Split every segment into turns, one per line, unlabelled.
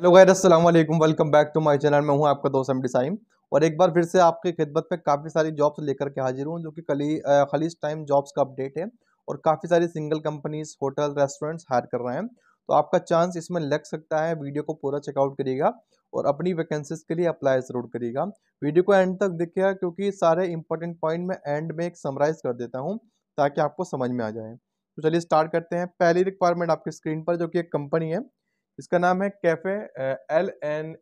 hello गैर Aslam welcome back to my channel मैं हूँ आपका दोस्त एम डिसाइम और एक बार फिर से आपकी खिदमत में काफ़ी सारी जॉब्स लेकर के हाजिर हूँ जो कि कली खलीस टाइम जॉब्स का अपडेट है और काफ़ी सारी single companies hotel restaurants hire कर रहे हैं तो आपका चांस इसमें लग सकता है वीडियो को पूरा चेकआउट करिएगा और अपनी वैकेंसीज के लिए अप्लाई ज़रूर करिएगा वीडियो को एंड तक देखिएगा क्योंकि सारे इंपॉर्टेंट पॉइंट में एंड में एक समराइज़ कर देता हूँ ताकि आपको समझ में आ जाए तो चलिए स्टार्ट करते हैं पहली रिक्वायरमेंट आपकी स्क्रीन पर जो कि एक कंपनी है इसका नाम है Cafe L N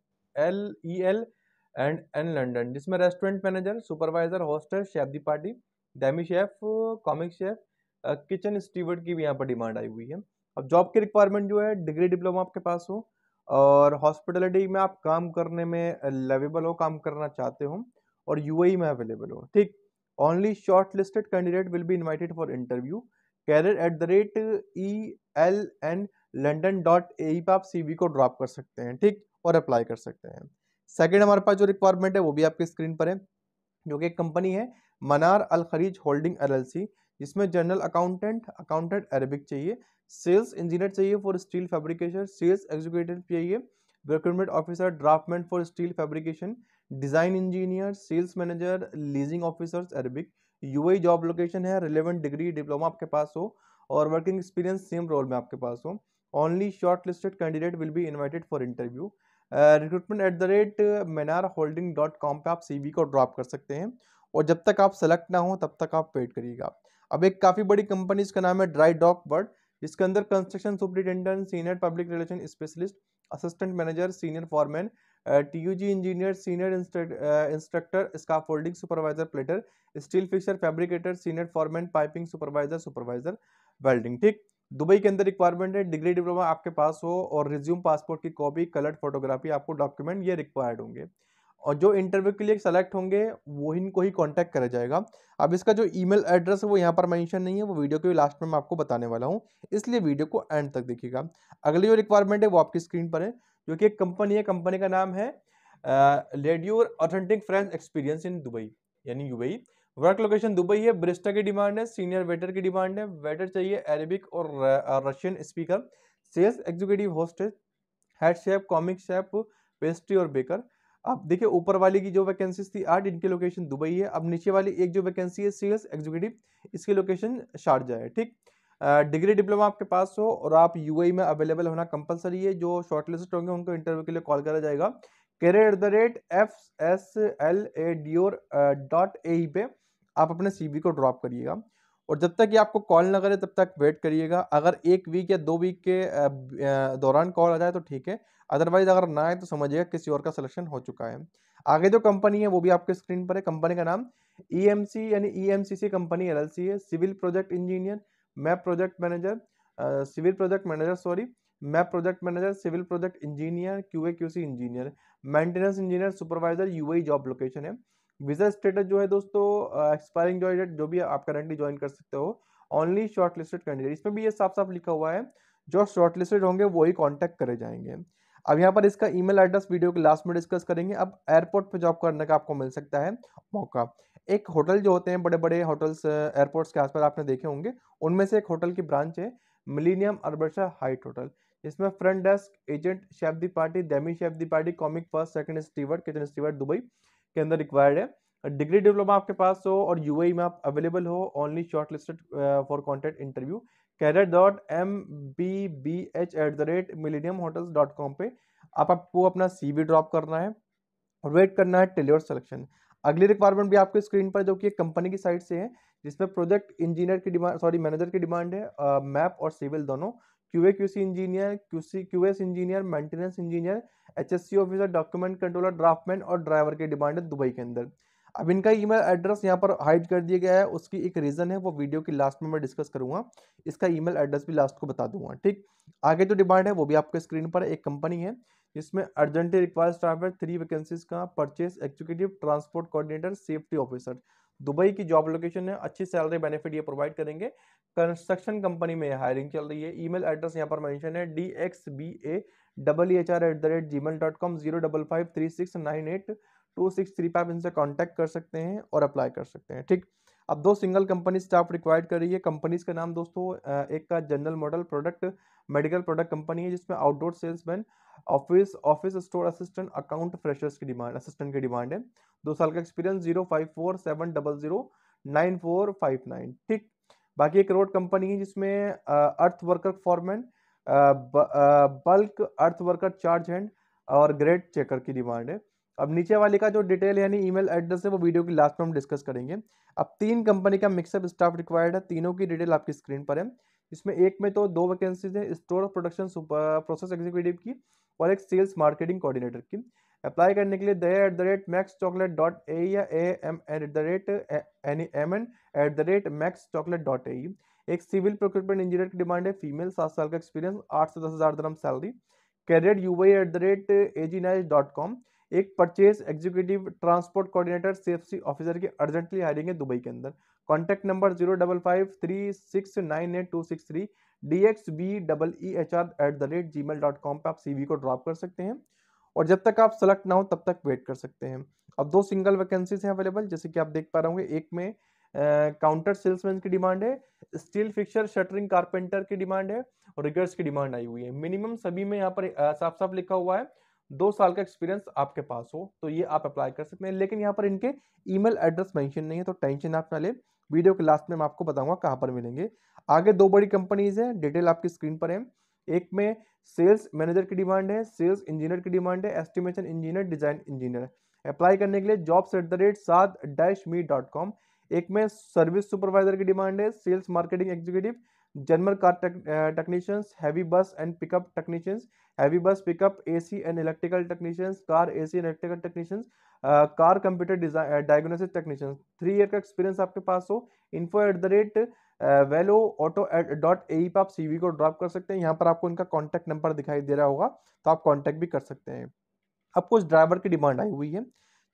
L E L and N London जिसमें restaurant manager supervisor hostel chef de partie demi chef commis chef kitchen steward की भी यहाँ पर डिमांड आई हुई है अब जॉब की रिक्वायरमेंट जो है डिग्री डिप्लोमा आपके पास हो और हॉस्पिटलिटी में आप काम करने में लेवेबल हो काम करना चाहते हो और यू में अवेलेबल हो ठीक only short listed candidate will be invited for interview career at the rate E L N London dot A पर आप सी को ड्रॉप कर सकते हैं ठीक और अप्लाई कर सकते हैं सेकेंड हमारे पास जो रिक्वायरमेंट है वो भी आपके स्क्रीन पर है जो कि एक कंपनी है Manar Al Khaleej holding L जिसमें जनरल अकाउंटेंट अकाउंटेंट अरेबिक चाहिए सेल्स इंजीनियर चाहिए for steel fabrication sales executive चाहिए recruitment officer draftman for steel fabrication design engineer sales manager leasing officers Arabic U job location है relevant degree diploma आपके पास हो और working experience same role में आपके पास हो only shortlisted candidate will be invited for interview recruitment at the rate Manar holding dot com पर आप सी को ड्रॉप कर सकते हैं और जब तक आप सेलेक्ट ना हो तब तक आप वेट करिएगा अब एक काफ़ी बड़ी कंपनी इसका नाम है ड्राई डॉक बर्ड इसके अंदर construction superintendent senior public relation specialist assistant manager senior foreman T G engineer senior instructor scaffolding supervisor plater steel fixer fabricator senior foreman piping supervisor supervisor welding ठीक Dubai के अंदर requirement है degree diploma आपके पास हो और resume passport की copy coloured photography आपको डॉक्यूमेंट ये रिक्वायर्ड होंगे और जो इंटरव्यू के लिए सेलेक्ट होंगे वो इनको ही कॉन्टैक्ट करा जाएगा अब इसका जो ईमेल एड्रेस है वो यहाँ पर मैंशन नहीं है वो वीडियो के लास्ट में मैं आपको बताने वाला हूँ इसलिए वीडियो को एंड तक देखिएगा अगली जो रिक्वायरमेंट है वो आपकी स्क्रीन पर है जो कि एक कंपनी है कंपनी का नाम है लेडियोर authentic friend experience in Dubai यानी यूएई वर्क लोकेशन दुबई है ब्रिस्टा की डिमांड है सीनियर वेटर की डिमांड है वेटर चाहिए अरेबिक और Russian speaker sales executive hostess head chef commis chef pastry और बेकर अब देखिए ऊपर वाली की जो वैकेंसीज थी आठ इनकी लोकेशन दुबई है अब नीचे वाली एक जो वैकेंसी है सेल्स एग्जीक्यूटिव इसकी लोकेशन शारजा है ठीक डिग्री uh, डिप्लोमा आपके पास हो और आप यूएई e में अवेलेबल होना कंपलसरी है जो शॉर्टलिस्ट होंगे उनको इंटरव्यू के लिए कॉल करा जाएगा career at the rate F S L A D or dot A पे आप अपने सी को ड्रॉप करिएगा और जब तक ये आपको कॉल ना करे तब तक वेट करिएगा अगर एक वीक या दो वीक के दौरान कॉल आ जाए तो ठीक है अदरवाइज़ अगर ना आए तो समझिएगा किसी और का सिलेक्शन हो चुका है आगे जो कंपनी है वो भी आपके स्क्रीन पर है कंपनी का नाम ई e यानी ई एम कंपनी एल है civil project engineer MEP project manager civil project manager sorry MEP project manager civil project engineer Q A Q C engineer maintenance engineer supervisor U job location है visa status जो है दोस्तों expiring जो जो भी आप currently join कर सकते हो ओनली शॉर्ट लिस्टेड कैंडिडेट इसमें भी ये साफ साफ लिखा हुआ है जो शॉर्ट लिस्टेड होंगे वही कॉन्टैक्ट करे जाएंगे अब यहाँ पर इसका ईमेल एड्रेस वीडियो के लास्ट में डिस्कस करेंगे अब एयरपोर्ट पर जॉब करने का आपको मिल सकता है मौका एक होटल जो होते हैं बड़े बड़े होटल्स एयरपोर्ट्स के आसपास आपने देखे होंगे उनमें से एक होटल की ब्रांच है मिलीनियम अरबर्शा हाइट होटल इसमें front desk agent chef de partie demi chef de partie commis first second steward kitchen steward Dubai के अंदर रिक्वायर्ड है डिग्री डिप्लोमा आपके पास हो और यू e में आप अवेलेबल हो only short listed for contact interview cadet dot M B B H at the rate Millennium hotels dot com पर आप आपको अपना सी ड्रॉप करना है और वेट करना है टेलीवर सेलेक्शन अगली रिक्वायरमेंट भी आपके स्क्रीन पर जो कि कंपनी की साइड से है जिसमें प्रोजेक्ट इंजीनियर की डिमांड सॉरी मैनेजर की डिमांड है मैप और सिविल दोनों QA QC engineer QC QS engineer maintenance engineer H officer document controller draftman और ड्राइवर की डिमांड है दुबई के अंदर अब इनका ईमेल एड्रेस यहाँ पर हाइड कर दिया गया है उसकी एक रीज़न है वो वीडियो की लास्ट में मैं डिस्कस करूँगा इसका ईमेल एड्रेस भी लास्ट को बता दूंगा ठीक आगे जो तो डिमांड है वो भी आपके स्क्रीन पर एक कंपनी है जिसमें अर्जेंटली रिक्वायर्ड स्टाफ है थ्री वैकेंसीज का purchase executive transport coordinator safety officer Dubai की जॉब लोकेशन है अच्छी सैलरी बेनिफिट ये प्रोवाइड करेंगे कंस्ट्रक्शन कंपनी में हायरिंग चल रही है ईमेल एड्रेस यहाँ पर मेंशन है D X B A double H R at the rate Gmail dot com zero double five three six nine eight two six three five इनसे contact कर सकते हैं और अप्लाई कर सकते हैं ठीक अब दो सिंगल कंपनी स्टाफ रिक्वायर्ड कर रही है कंपनीज का नाम दोस्तों एक का general model product medical product company है जिसमें outdoor salesman office office store assistant account freshers की डिमांड असिस्टेंट की डिमांड है दो साल का experience zero five four seven double zero nine four five nine ठीक बाकी एक रोड कंपनी है जिसमें earth worker foreman bulk earth worker charge hand और ग्रेड चेकर की डिमांड है अब नीचे वाले का जो डिटेल यानी ईमेल एड्रेस है वो वीडियो की लास्ट में हम डिस्कस करेंगे अब तीन कंपनी का मिक्सअप स्टाफ रिक्वायर्ड है तीनों की डिटेल आपकी स्क्रीन पर है इसमें एक में तो दो वैकेंसीज है store of production process executive की और एक सेल्स मार्केटिंग कोऑर्डिनेटर की अप्लाई करने के लिए दया at the rate max chocolate dot A या A M at the rate यानी M N at the rate max chocolate dot A एक सिविल प्रोक्यूटमेंट इंजीनियर की डिमांड है फीमेल सात साल का एक्सपीरियंस आठ से दस हज़ार दरम salary career U Y at the rate A ji noise dot com एक purchase executive transport coordinator safety officer की अर्जेंटली हायरिंग है दुबई के अंदर contact number zero double five three six nine eight two six three D X B double E H R at the rate Gmail dot com पर आप सी को drop कर सकते हैं और जब तक आप सेलेक्ट ना हो तब तक वेट कर सकते हैं अब दो सिंगल वैकेंसीज हैं अवेलेबल जैसे कि आप देख पा रहे होंगे एक में काउंटर सेल्समैन की डिमांड है स्टील फिक्सर शटरिंग कारपेंटर की डिमांड है और रिगर्स की डिमांड आई हुई है मिनिमम सभी में यहाँ पर साफ साफ लिखा हुआ है दो साल का एक्सपीरियंस आपके पास हो तो ये आप अप्लाई कर सकते हैं लेकिन यहाँ पर इनके ईमेल एड्रेस मेंशन नहीं है तो टेंशन आप ना ले वीडियो के लास्ट में मैं आपको बताऊंगा कहाँ पर मिलेंगे आगे दो बड़ी कंपनीज हैं डिटेल आपकी स्क्रीन पर है एक में सेल्स मैनेजर की डिमांड है सेल्स इंजीनियर की डिमांड है estimation engineer design engineer apply करने के लिए जॉब्स एट द रेट सात डैश डॉट कॉम एक में सर्विस सुपरवाइजर की डिमांड है sales marketing executive general car technicians heavy bus and pickup technicians heavy bus pickup bus pickup ac and electrical technicians car ac and electrical car computer design diagnosis technicians three year का experience आपके पास हो info at the rate Velo auto dot A पर आप CV को drop कर सकते हैं यहाँ पर आपको इनका कॉन्टैक्ट नंबर दिखाई दे रहा होगा तो आप कॉन्टैक्ट भी कर सकते हैं अब कुछ ड्राइवर की डिमांड आई हुई है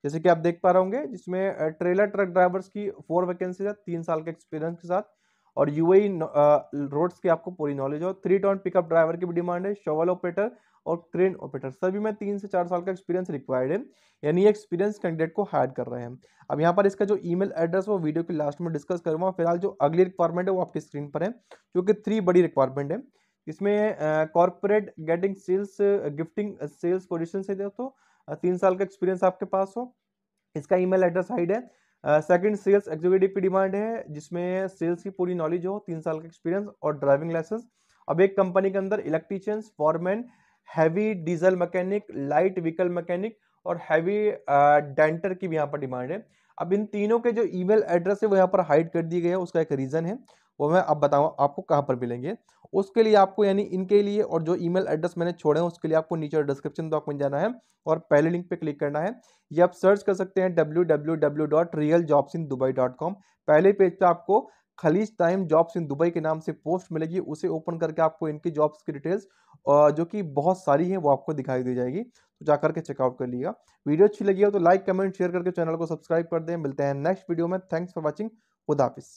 जैसे कि आप देख पा रहे होंगे जिसमें ट्रेलर ट्रक ड्राइवर्स की फोर वैकेंसी है तीन साल के एक्सपीरियंस के साथ और यूएई रोड्स e uh, की आपको पूरी नॉलेज हो थ्री टॉन पिकअप ड्राइवर की भी डिमांड है शोवल ऑपरेटर और क्रेन ऑपरेटर सभी में तीन से चार साल का एक्सपीरियंस रिक्वायर्ड है यानी एक्सपीरियंस कैंडिडेट को हायर कर रहे हैं अब यहाँ पर इसका जो ईमेल एड्रेस वो वीडियो के लास्ट में डिस्कस करूँगा फिलहाल जो अगली रिक्वायरमेंट है वो आपकी स्क्रीन पर है जो कि थ्री बड़ी रिक्वायरमेंट है इसमें corporate getting sales gifting sales position से दोस्तों uh, तीन साल का एक्सपीरियंस आपके पास हो इसका ईमेल एड्रेस हाइड है सेकंड सेल्स एग्जीक्यूटिव की डिमांड है जिसमें सेल्स की पूरी नॉलेज हो तीन साल का एक्सपीरियंस और ड्राइविंग लाइसेंस अब एक कंपनी के अंदर electricians foreman heavy diesel mechanic light vehicle mechanic और हैवी डेंटर की भी यहाँ पर डिमांड है अब इन तीनों के जो ईमेल एड्रेस है वो यहाँ पर हाइड कर दिए गए हैं उसका एक रीज़न है वो मैं अब बताऊँ आपको कहाँ पर मिलेंगे उसके लिए आपको यानी इनके लिए और जो ईमेल एड्रेस मैंने छोड़े हैं उसके लिए आपको नीचे डिस्क्रिप्शन बॉक्स में जाना है और पहले लिंक पे क्लिक करना है ये आप सर्च कर सकते हैं W W W dot real jobs in Dubai dot com पहले पेज पे आपको Khaleej Times jobs in Dubai के नाम से पोस्ट मिलेगी उसे ओपन करके आपको इनकी जॉब्स की डिटेल्स जो कि बहुत सारी हैं वो आपको दिखाई दी जाएगी तो जा करके चेकआउट कर लिएगा वीडियो अच्छी लगी हो तो लाइक कमेंट शेयर करके चैनल को सब्सक्राइब कर दें मिलते हैं नेक्स्ट वीडियो में थैंक्स फॉर वॉचिंग खुदाफिज़